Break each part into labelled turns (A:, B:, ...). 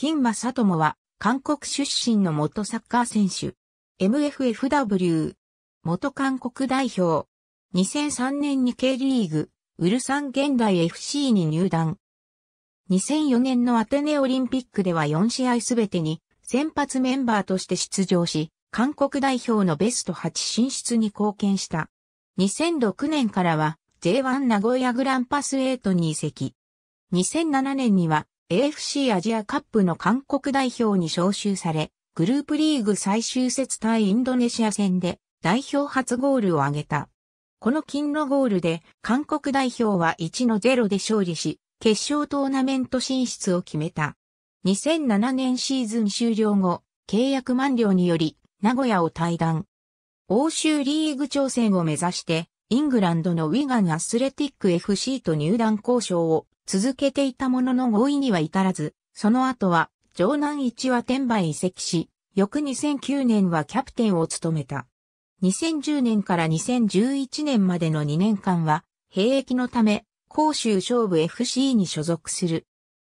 A: 金馬里友は、韓国出身の元サッカー選手。MFFW。元韓国代表。2003年に K リーグ、ウルサン現代 FC に入団。2004年のアテネオリンピックでは4試合すべてに先発メンバーとして出場し、韓国代表のベスト8進出に貢献した。2006年からは J1 名古屋グランパス8に移籍。2007年には AFC アジアカップの韓国代表に招集され、グループリーグ最終節対インドネシア戦で代表初ゴールを挙げた。この金のゴールで韓国代表は1の0で勝利し、決勝トーナメント進出を決めた。2007年シーズン終了後、契約満了により名古屋を退団。欧州リーグ挑戦を目指して、イングランドのウィガンアスレティック FC と入団交渉を続けていたものの合意には至らず、その後は、城南一は天馬へ移籍し、翌2009年はキャプテンを務めた。2010年から2011年までの2年間は、兵役のため、甲州勝負 FC に所属する。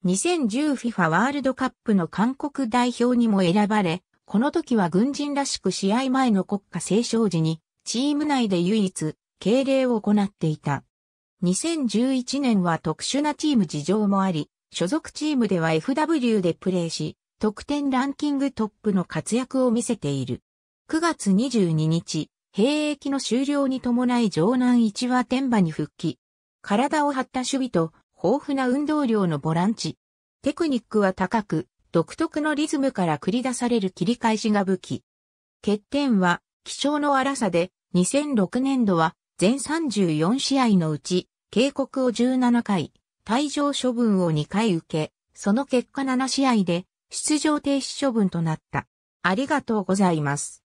A: 2010FIFA ワールドカップの韓国代表にも選ばれ、この時は軍人らしく試合前の国家斉唱時に、チーム内で唯一、敬礼を行っていた。2011年は特殊なチーム事情もあり、所属チームでは FW でプレーし、得点ランキングトップの活躍を見せている。9月22日、兵役の終了に伴い城南一は天馬に復帰。体を張った守備と豊富な運動量のボランチ。テクニックは高く、独特のリズムから繰り出される切り返しが武器。欠点は、気象の荒さで、2006年度は全34試合のうち警告を17回、退場処分を2回受け、その結果7試合で出場停止処分となった。ありがとうございます。